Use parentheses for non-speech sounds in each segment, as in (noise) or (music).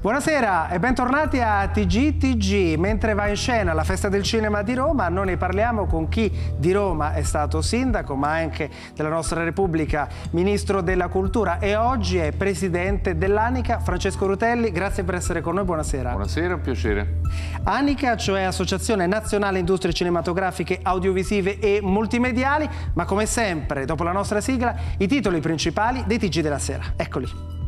Buonasera e bentornati a TGTG. Mentre va in scena la Festa del Cinema di Roma, noi ne parliamo con chi di Roma è stato sindaco, ma anche della nostra Repubblica, ministro della Cultura e oggi è presidente dell'ANICA, Francesco Rutelli. Grazie per essere con noi, buonasera. Buonasera, un piacere. ANICA, cioè Associazione Nazionale Industrie Cinematografiche, Audiovisive e Multimediali, ma come sempre, dopo la nostra sigla, i titoli principali dei TG della sera. Eccoli.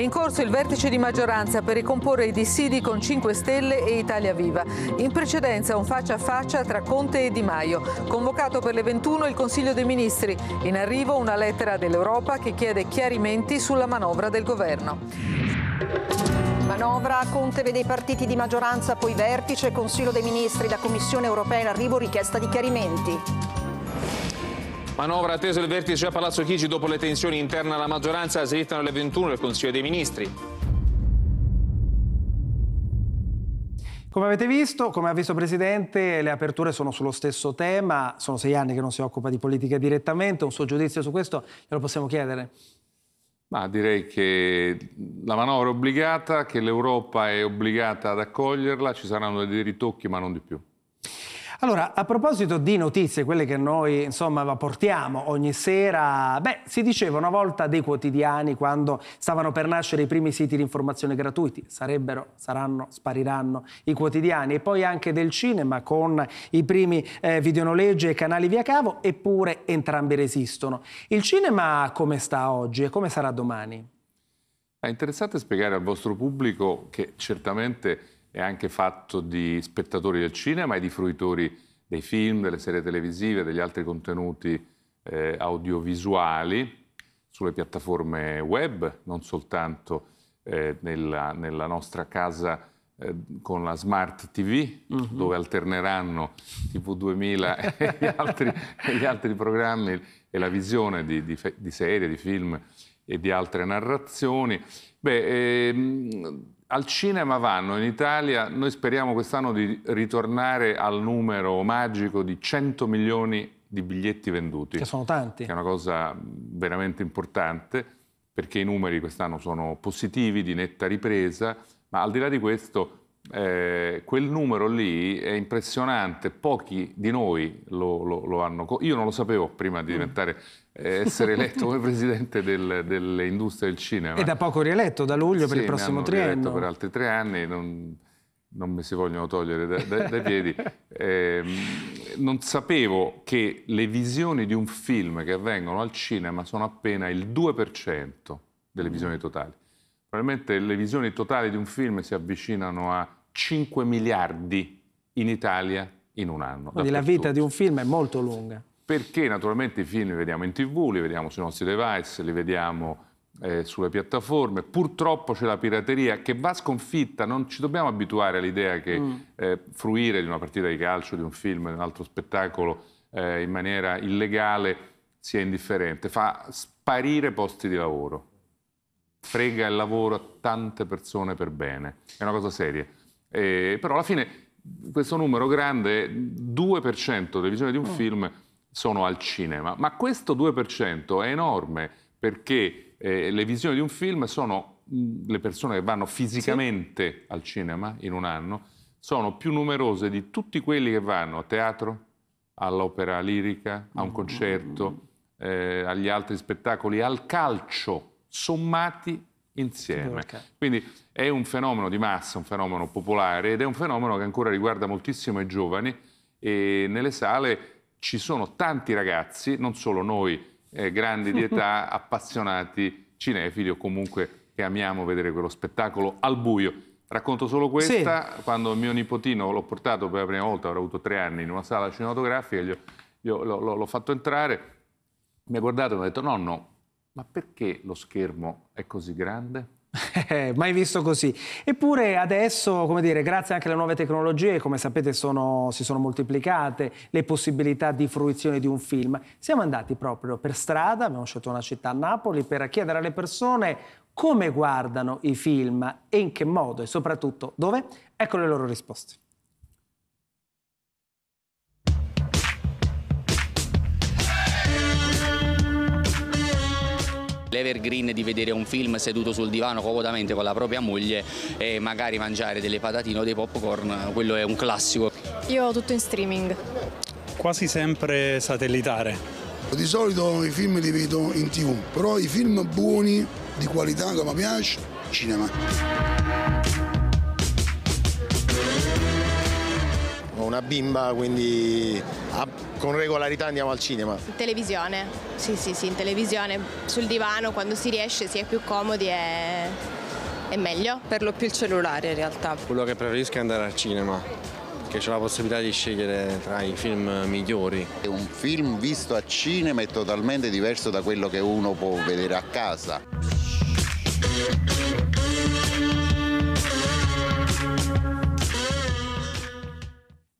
In corso il vertice di maggioranza per ricomporre i dissidi con 5 Stelle e Italia Viva. In precedenza un faccia a faccia tra Conte e Di Maio. Convocato per le 21 il Consiglio dei Ministri. In arrivo una lettera dell'Europa che chiede chiarimenti sulla manovra del governo. Manovra, Conte vede i partiti di maggioranza, poi vertice, Consiglio dei Ministri, la Commissione europea in arrivo richiesta di chiarimenti. Manovra attesa il vertice a Palazzo Chigi dopo le tensioni interne alla maggioranza slittano alle 21 del Consiglio dei Ministri. Come avete visto, come ha visto Presidente, le aperture sono sullo stesso tema, sono sei anni che non si occupa di politica direttamente, un suo giudizio su questo glielo possiamo chiedere? Ma direi che la manovra è obbligata, che l'Europa è obbligata ad accoglierla, ci saranno dei ritocchi ma non di più. Allora, a proposito di notizie, quelle che noi insomma portiamo ogni sera, beh, si diceva una volta dei quotidiani quando stavano per nascere i primi siti di informazione gratuiti, sarebbero, saranno, spariranno i quotidiani e poi anche del cinema con i primi eh, videonoleggi e canali via cavo, eppure entrambi resistono. Il cinema come sta oggi e come sarà domani? È interessante spiegare al vostro pubblico che certamente è anche fatto di spettatori del cinema e di fruitori dei film, delle serie televisive, degli altri contenuti eh, audiovisuali sulle piattaforme web, non soltanto eh, nella, nella, nostra casa eh, con la Smart TV, mm -hmm. dove alterneranno TV 2000 (laughs) e, gli altri, e gli altri, programmi e la visione di, di, di serie, di film e di altre narrazioni. Beh, ehm, al cinema vanno in Italia, noi speriamo quest'anno di ritornare al numero magico di 100 milioni di biglietti venduti. Che sono tanti. Che è una cosa veramente importante, perché i numeri quest'anno sono positivi, di netta ripresa, ma al di là di questo eh, quel numero lì è impressionante, pochi di noi lo, lo, lo hanno... Io non lo sapevo prima di mm. diventare eh, essere eletto come presidente del, delle del cinema. E da poco rieletto, da luglio sì, per il prossimo triennio. rieletto per altri tre anni, non, non, mi si vogliono togliere da, da, dai piedi. (laughs) Eh, non sapevo che le visioni di un film che avvengono al cinema sono appena il 2% delle mm. visioni totali. Probabilmente le visioni totali di un film si avvicinano a 5 miliardi in Italia in un anno. Quindi la vita di un film è molto lunga perché naturalmente i film li vediamo in tv, li vediamo sui nostri device, li vediamo eh, sulle piattaforme. Purtroppo c'è la pirateria che va sconfitta, non ci dobbiamo abituare all'idea che mm. eh, fruire di una partita di calcio, di un film, di un altro spettacolo eh, in maniera illegale sia indifferente. Fa sparire posti di lavoro, frega il lavoro a tante persone per bene, è una cosa seria. Eh, però alla fine questo numero grande 2% della visione di un mm. film sono al cinema, ma questo 2% è enorme perché eh, le visioni di un film sono le persone che vanno fisicamente sì. al cinema in un anno, sono più numerose di tutti quelli che vanno a teatro, all'opera lirica, a un concerto, eh, agli altri spettacoli, al calcio, sommati insieme. Quindi è un fenomeno di massa, un fenomeno popolare ed è un fenomeno che ancora riguarda moltissimo i giovani e nelle sale ci sono tanti ragazzi, non solo noi eh, grandi di età, (laughs) appassionati cinefili o comunque che amiamo vedere quello spettacolo al buio. Racconto solo questa, sì. quando mio nipotino l'ho portato per la prima volta, avrà avuto tre anni, in una sala cinematografica, l'ho fatto entrare, mi ha guardato e mi ha detto nonno, ma perché lo schermo è così grande? Eh, mai visto così. Eppure adesso, come dire, grazie anche alle nuove tecnologie, come sapete sono, si sono moltiplicate le possibilità di fruizione di un film, siamo andati proprio per strada, abbiamo scelto una città, Napoli, per chiedere alle persone come guardano i film e in che modo e soprattutto dove. Ecco le loro risposte. l'evergreen di vedere un film seduto sul divano comodamente con la propria moglie e magari mangiare delle patatine o dei popcorn, quello è un classico. Io ho tutto in streaming. Quasi sempre satellitare. Di solito i film li vedo in tv, però i film buoni, di qualità, come mi piace, cinema. Ho una bimba, quindi ha con regolarità andiamo al cinema? In televisione, sì sì sì, in televisione, sul divano quando si riesce si è più comodi e è meglio. Per lo più il cellulare in realtà. Quello che preferisco è andare al cinema, che c'è la possibilità di scegliere tra i film migliori. Un film visto a cinema è totalmente diverso da quello che uno può vedere a casa.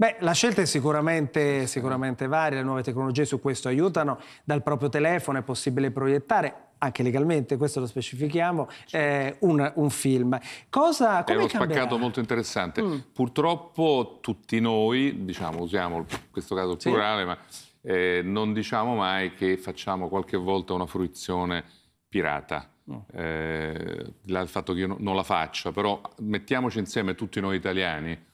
Beh, la scelta è sicuramente, sicuramente varia, le nuove tecnologie su questo aiutano, dal proprio telefono è possibile proiettare anche legalmente, questo lo specifichiamo, eh, un, un, film. Cosa, È uno cambierà? spaccato molto interessante. Mm. Purtroppo tutti noi, diciamo, usiamo in questo caso il sì. plurale, ma eh, non diciamo mai che facciamo qualche volta una fruizione pirata. Mm. Eh, il fatto che io non la faccia, però mettiamoci insieme tutti noi italiani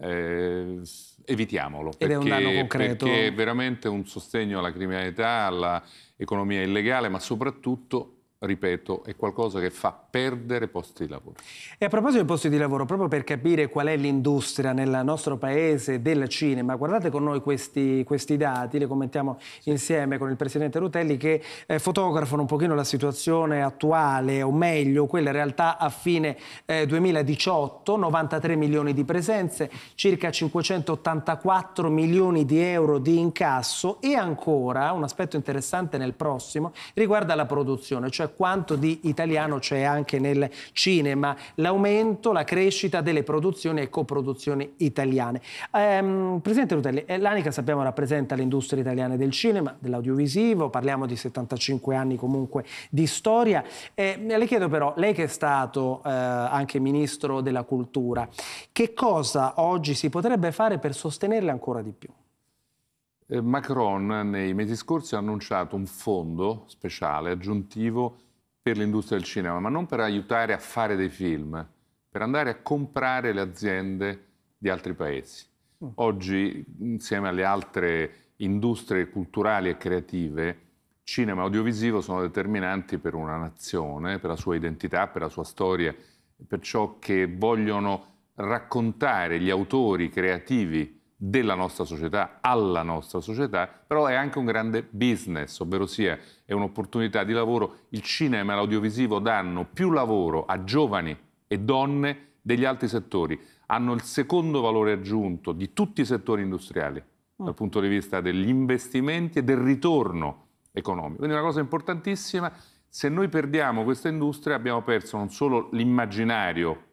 eh, evitiamolo. Ed perché, è un danno concreto. Perché è veramente un sostegno alla criminalità, all'economia illegale, ma soprattutto ripeto, è qualcosa che fa perdere posti di lavoro. E a proposito dei posti di lavoro, proprio per capire qual è l'industria nel nostro paese del cinema, guardate con noi questi, questi dati, li commentiamo sì. insieme con il Presidente Rutelli, che eh, fotografano un pochino la situazione attuale, o meglio, quella in realtà a fine eh, 2018, 93 milioni di presenze, circa 584 milioni di euro di incasso e ancora un aspetto interessante nel prossimo riguarda la produzione, cioè quanto di italiano c'è anche nel cinema, l'aumento, la crescita delle produzioni e coproduzioni italiane. Ehm, Presidente Rutelli, eh, l'ANICA sappiamo rappresenta l'industria italiana del cinema, dell'audiovisivo, parliamo di 75 anni comunque di storia. Eh, le chiedo però, lei che è stato eh, anche ministro della cultura, che cosa oggi si potrebbe fare per sostenerle ancora di più? Eh, Macron nei mesi scorsi ha annunciato un fondo speciale aggiuntivo per l'industria del cinema, ma non per aiutare a fare dei film, per andare a comprare le aziende di altri paesi. Mm. Oggi, insieme alle altre industrie culturali e creative, cinema e audiovisivo sono determinanti per una nazione, per la sua identità, per la sua storia, per ciò che vogliono raccontare gli autori creativi della nostra società, alla nostra società, però è anche un grande business, ovvero sia è un'opportunità di lavoro. Il cinema e l'audiovisivo danno più lavoro a giovani e donne degli altri settori, hanno il secondo valore aggiunto di tutti i settori industriali mm. dal punto di vista degli investimenti e del ritorno economico. Quindi una cosa importantissima, se noi perdiamo questa industria abbiamo perso non solo l'immaginario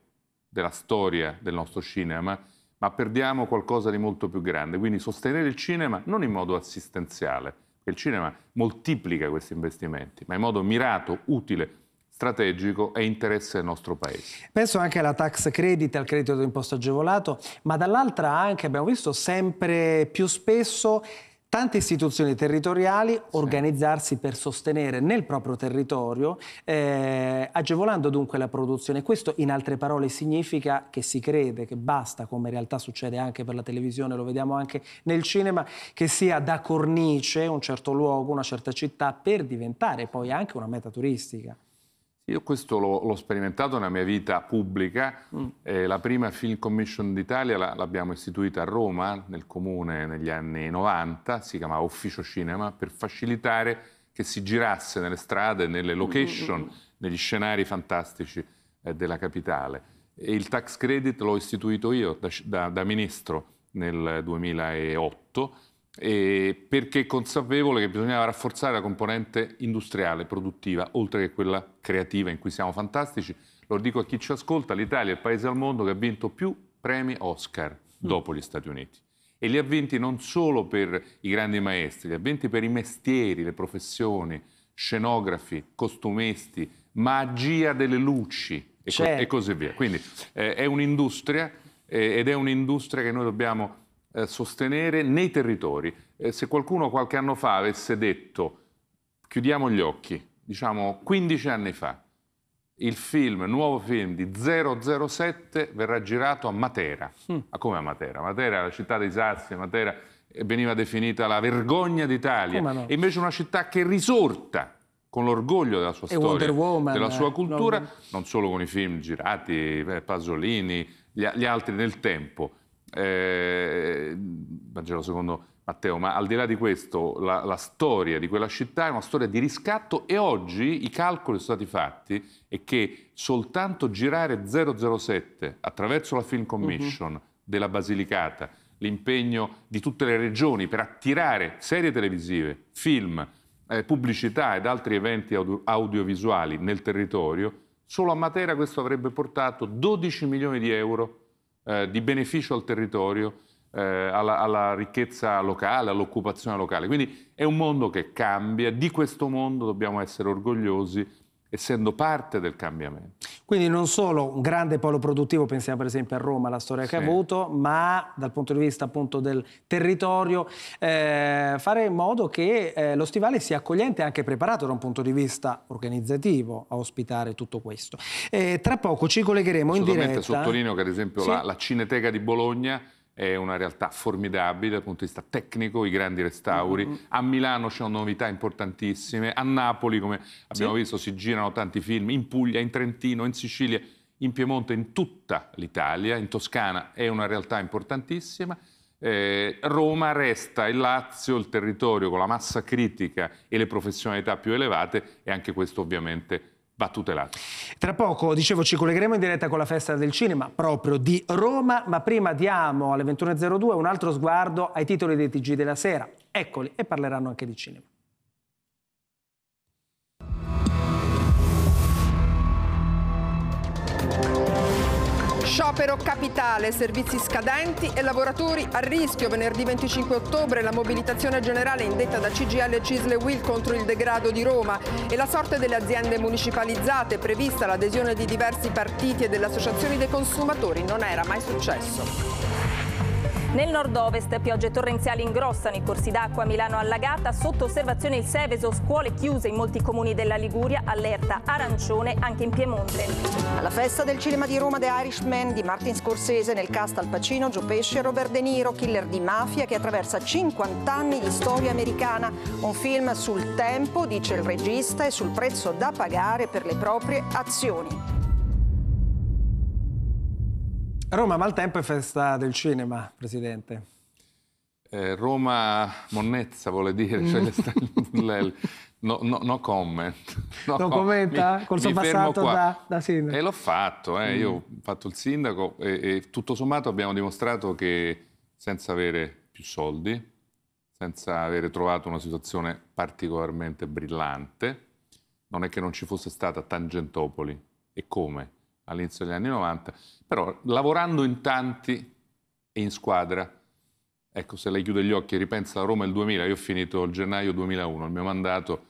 della storia del nostro cinema, ma perdiamo qualcosa di molto più grande. Quindi sostenere il cinema non in modo assistenziale, perché il cinema moltiplica questi investimenti, ma in modo mirato, utile, strategico e interesse del nostro paese. Penso anche alla tax credit, al credito d'imposta agevolato, ma dall'altra anche abbiamo visto sempre più spesso tante istituzioni territoriali sì. organizzarsi per sostenere nel proprio territorio, eh, agevolando dunque la produzione. Questo in altre parole significa che si crede che basta, come in realtà succede anche per la televisione, lo vediamo anche nel cinema, che sia da cornice un certo luogo, una certa città, per diventare poi anche una meta turistica. Io questo l'ho, sperimentato nella mia vita pubblica. Mm. Eh, la prima Film Commission d'Italia l'abbiamo istituita a Roma, nel comune, negli anni 90, si chiamava Ufficio Cinema, per facilitare che si girasse nelle strade, nelle mm, mm, location, mm, mm. negli scenari fantastici eh, della capitale. E il tax credit l'ho istituito io da, da, da ministro nel 2008 eh, perché è consapevole che bisognava rafforzare la componente industriale, produttiva, oltre che quella creativa in cui siamo fantastici. Lo dico a chi ci ascolta, l'Italia è il paese al mondo che ha vinto più premi Oscar dopo gli Stati Uniti. E li ha vinti non solo per i grandi maestri, li ha vinti per i mestieri, le professioni, scenografi, costumisti, magia delle luci e, co e certo. così via. Quindi eh, è un'industria eh, ed è un'industria che noi dobbiamo eh, sostenere nei territori. Eh, se qualcuno qualche anno fa avesse detto chiudiamo gli occhi, diciamo 15 anni fa, il film, nuovo film di 007 verrà girato a Matera. Mm. Ma come a Matera? Matera è la città dei Sassi, Matera eh, veniva definita la vergogna d'Italia. No? E invece una città che è risorta con l'orgoglio della sua e storia, Woman, della sua eh, cultura, non... non solo con i film girati, Pasolini, gli, gli altri nel tempo, eh, Vangelo secondo Matteo, ma al di là di questo, la, la, storia di quella città è una storia di riscatto e oggi i calcoli sono stati fatti e che soltanto girare 007 attraverso la Film Commission uh-huh. della Basilicata, l'impegno di tutte le regioni per attirare serie televisive, film, eh, pubblicità ed altri eventi audio- audiovisuali nel territorio, solo a Matera questo avrebbe portato 12 milioni di euro eh, di beneficio al territorio, eh, alla, alla, ricchezza locale, all'occupazione locale. Quindi è un mondo che cambia, di questo mondo dobbiamo essere orgogliosi essendo parte del cambiamento. Quindi non solo un grande polo produttivo, pensiamo per esempio a Roma, la storia sì. che ha avuto, ma dal punto di vista appunto del territorio, eh, fare in modo che eh, lo stivale sia accogliente e anche preparato da un punto di vista organizzativo a ospitare tutto questo. Eh, tra poco ci collegheremo in diretta... Sottolineo che ad esempio sì. la, la Cineteca di Bologna è una realtà formidabile dal punto di vista tecnico, i grandi restauri. Mm-hmm. A Milano c'è novità importantissime, a Napoli, come abbiamo sì. visto, si girano tanti film, in Puglia, in Trentino, in Sicilia, in Piemonte, in tutta l'Italia, in Toscana è una realtà importantissima. Eh, Roma resta il Lazio, il territorio con la massa critica e le professionalità più elevate e anche questo ovviamente va tutelato. Tra poco, dicevo, ci collegheremo in diretta con la festa del cinema proprio di Roma, ma prima diamo alle 21.02 un altro sguardo ai titoli dei TG della sera. Eccoli e parleranno anche di cinema. Sciopero capitale, servizi scadenti e lavoratori a rischio. Venerdì 25 ottobre la mobilitazione generale indetta da CGL e Cisle Will contro il degrado di Roma e la sorte delle aziende municipalizzate prevista l'adesione di diversi partiti e delle associazioni dei consumatori non era mai successo. Nel nord-ovest piogge torrenziali ingrossano i corsi d'acqua Milano allagata, sotto osservazione il Seveso, scuole chiuse in molti comuni della Liguria, allerta arancione anche in Piemonte. Alla festa del cinema di Roma The Irishman di Martin Scorsese nel cast Al Pacino, Gio Pesce e Robert De Niro, killer di mafia che attraversa 50 anni di storia americana, un film sul tempo, dice il regista, e sul prezzo da pagare per le proprie azioni. Roma Maltempo è festa del cinema, Presidente. Eh, Roma Monnezza vuole dire, mm. cioè (laughs) le, no, no, no, comment. No, non commenta mi, col suo passato da, da, sindaco? E l'ho fatto, eh. Mm. io ho mm. fatto il sindaco e, e tutto sommato abbiamo dimostrato che senza avere più soldi, senza avere trovato una situazione particolarmente brillante, non è che non ci fosse stata Tangentopoli. E come? all'inizio degli anni 90, però lavorando in tanti e in squadra, ecco se lei chiude gli occhi e ripensa a Roma il 2000, io ho finito il gennaio 2001, il mio mandato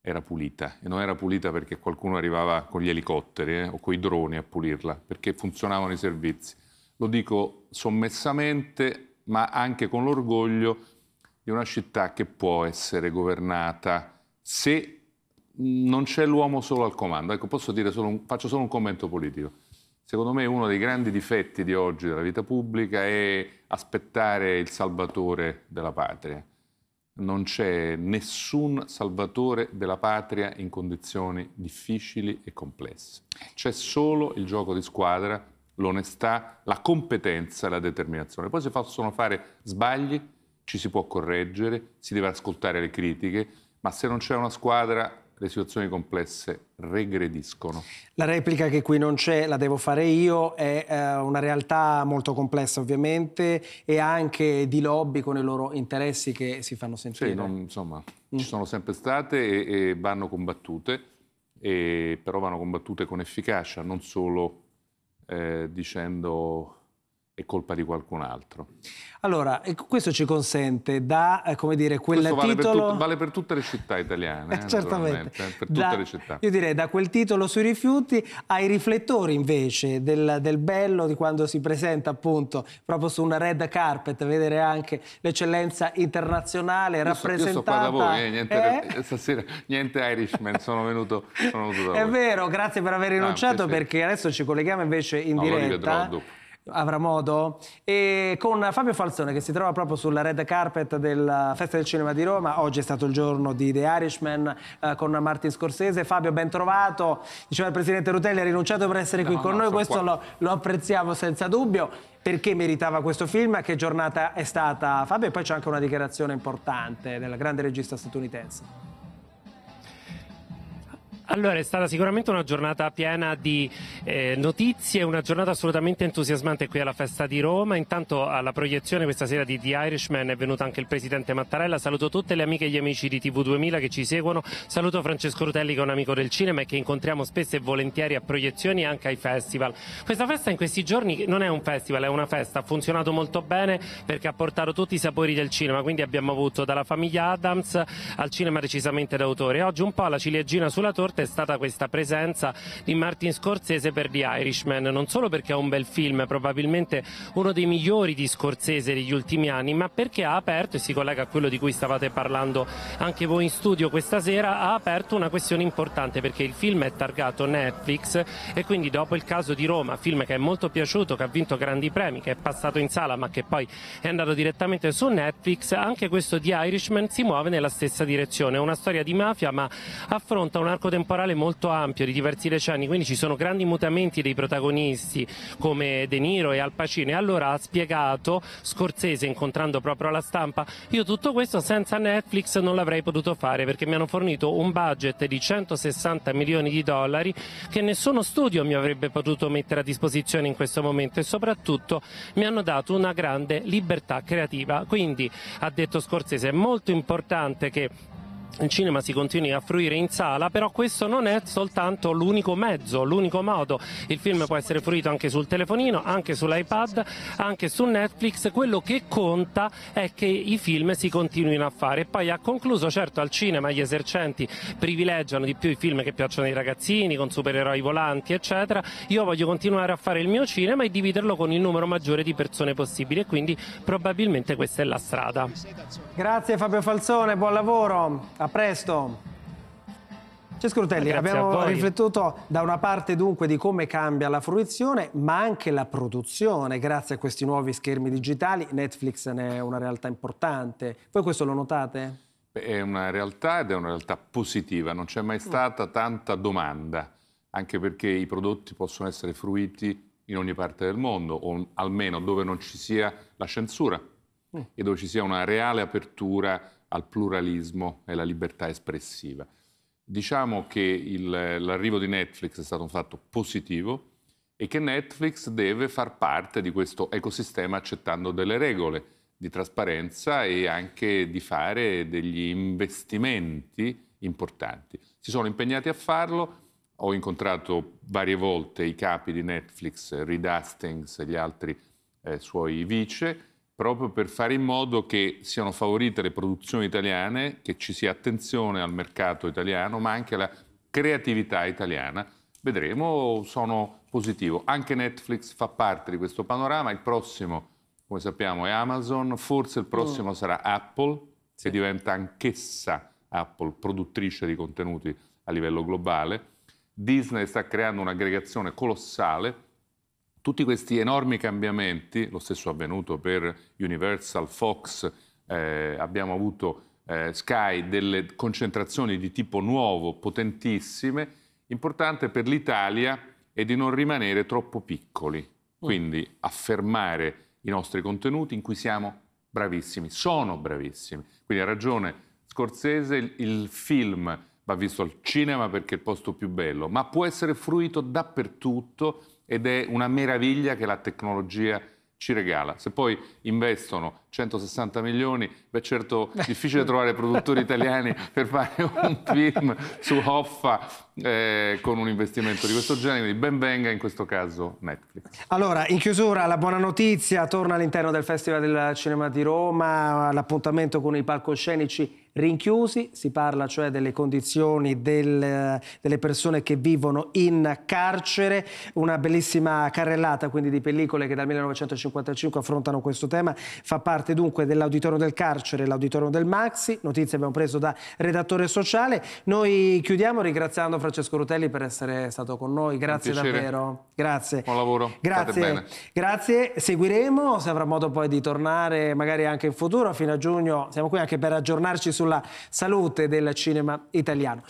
era pulita e non era pulita perché qualcuno arrivava con gli elicotteri eh, o con i droni a pulirla, perché funzionavano i servizi. Lo dico sommessamente, ma anche con l'orgoglio di una città che può essere governata se non c'è l'uomo solo al comando. Ecco, posso dire solo un, faccio solo un commento politico. Secondo me uno dei grandi difetti di oggi della vita pubblica è aspettare il salvatore della patria. Non c'è nessun salvatore della patria in condizioni difficili e complesse. C'è solo il gioco di squadra, l'onestà, la competenza e la determinazione. Poi si possono fare sbagli, ci si può correggere, si deve ascoltare le critiche, ma se non c'è una squadra le situazioni complesse regrediscono. La replica che qui non c'è, la devo fare io, è eh, una realtà molto complessa ovviamente e anche di lobby con i loro interessi che si fanno sentire. Sì, non, insomma, mm. ci sono sempre state e, e vanno combattute, e, però vanno combattute con efficacia, non solo eh, dicendo è colpa di qualcun altro. Allora, questo ci consente da, eh, come dire, quel questo vale titolo... Per vale per tutte le città italiane, (laughs) eh, eh, Certamente. Eh, per tutte da, le città. Io direi da quel titolo sui rifiuti ai riflettori invece del, del, bello di quando si presenta appunto proprio su una red carpet, vedere anche l'eccellenza internazionale io rappresentata... io sto qua da voi, eh, niente, eh? stasera niente Irishman, sono venuto, sono venuto È voi. vero, grazie per aver ah, rinunciato ah, perché adesso ci colleghiamo invece in no, diretta. Lo avrà modo, e con Fabio Falzone che si trova proprio sulla red carpet della Festa del Cinema di Roma, oggi è stato il giorno di The Irishman eh, con Martin Scorsese, Fabio ben trovato, diceva il Presidente Rutelli ha rinunciato per essere qui no, con no, noi, questo lo, lo apprezziamo senza dubbio, perché meritava questo film, che giornata è stata Fabio e poi c'è anche una dichiarazione importante del grande regista statunitense. Allora, è stata sicuramente una giornata piena di eh, notizie, una giornata assolutamente entusiasmante qui alla festa di Roma. Intanto alla proiezione questa sera di The Irishman è venuto anche il presidente Mattarella. Saluto tutte le amiche e gli amici di TV2000 che ci seguono. Saluto Francesco Rutelli che è un amico del cinema e che incontriamo spesso e volentieri a proiezioni e anche ai festival. Questa festa in questi giorni non è un festival, è una festa. Ha funzionato molto bene perché ha portato tutti i sapori del cinema. Quindi abbiamo avuto dalla famiglia Adams al cinema decisamente d'autore. Oggi un po' la ciliegina sulla torta forte è stata questa presenza di Martin Scorsese per The Irishman, non solo perché è un bel film, probabilmente uno dei migliori di Scorsese degli ultimi anni, ma perché ha aperto, e si collega a quello di cui stavate parlando anche voi in studio questa sera, ha aperto una questione importante perché il film è targato Netflix e quindi dopo il caso di Roma, film che è molto piaciuto, che ha vinto grandi premi, che è passato in sala ma che poi è andato direttamente su Netflix, anche questo The Irishman si muove nella stessa direzione, è una storia di mafia ma affronta un arco temporale temporale molto ampio di diversi decenni, quindi ci sono grandi mutamenti dei protagonisti come De Niro e Al Pacino. E allora ha spiegato Scorsese incontrando proprio la stampa, io tutto questo senza Netflix non l'avrei potuto fare perché mi hanno fornito un budget di 160 milioni di dollari che nessuno studio mi avrebbe potuto mettere a disposizione in questo momento e soprattutto mi hanno dato una grande libertà creativa. Quindi, ha detto Scorsese, è molto importante che il cinema si continui a fruire in sala, però questo non è soltanto l'unico mezzo, l'unico modo. Il film può essere fruito anche sul telefonino, anche sull'iPad, anche su Netflix. Quello che conta è che i film si continuino a fare. E poi ha concluso, certo al cinema gli esercenti privilegiano di più i film che piacciono ai ragazzini, con supereroi volanti, eccetera. Io voglio continuare a fare il mio cinema e dividerlo con il numero maggiore di persone possibile, quindi probabilmente questa è la strada. Grazie Fabio Falzone, buon lavoro. A presto. Cesco Rutelli, abbiamo riflettuto da una parte dunque di come cambia la fruizione, ma anche la produzione grazie a questi nuovi schermi digitali. Netflix ne è una realtà importante. Voi questo lo notate? Beh, è una realtà ed è una realtà positiva, non c'è mai mm. stata tanta domanda, anche perché i prodotti possono essere fruiti in ogni parte del mondo, o almeno dove non ci sia la censura mm. e dove ci sia una reale apertura al pluralismo e alla libertà espressiva. Diciamo che l'arrivo di Netflix è stato un fatto positivo e che Netflix deve far parte di questo ecosistema accettando delle regole di trasparenza e anche di fare degli investimenti importanti. Si sono impegnati a farlo, ho incontrato varie volte i capi di Netflix, Reed Hastings e gli altri eh, suoi vice, proprio per fare in modo che siano favorite le produzioni italiane, che ci sia attenzione al mercato italiano, ma anche alla creatività italiana. Vedremo, sono positivo. Anche Netflix fa parte di questo panorama, il prossimo, come sappiamo, è Amazon, forse il prossimo mm. sarà Apple, sì. che diventa anch'essa Apple produttrice di contenuti a livello globale. Disney sta creando un'aggregazione colossale tutti questi enormi cambiamenti, lo stesso avvenuto per Universal, Fox, eh, abbiamo avuto eh, Sky, delle concentrazioni di tipo nuovo, potentissime, importante per l'Italia è di non rimanere troppo piccoli, mm. quindi affermare i nostri contenuti in cui siamo bravissimi, sono bravissimi. Quindi ha ragione Scorsese, il film va visto al cinema perché è il posto più bello, ma può essere fruito dappertutto ed è una meraviglia che la tecnologia ci regala. Se poi investono 160 milioni, beh certo (laughs) difficile trovare produttori italiani (laughs) per fare un film su Hoffa eh, con un investimento di questo genere, quindi ben venga in questo caso Netflix. Allora, in chiusura la buona notizia, torna all'interno del Festival del Cinema di Roma, l'appuntamento con i palcoscenici rinchiusi, si parla cioè delle condizioni del, delle persone che vivono in carcere, una bellissima carrellata quindi di pellicole che dal 1955 affrontano questo tema, fa parte parte dunque dell'auditorio del Carcere l'auditorio del Maxi, notizie abbiamo preso da redattore sociale. Noi chiudiamo ringraziando Francesco Rutelli per essere stato con noi, grazie davvero. Grazie. Buon lavoro. Grazie. grazie. Seguiremo se avrà modo poi di tornare magari anche in futuro, fino a giugno siamo qui anche per aggiornarci sulla salute del cinema italiano.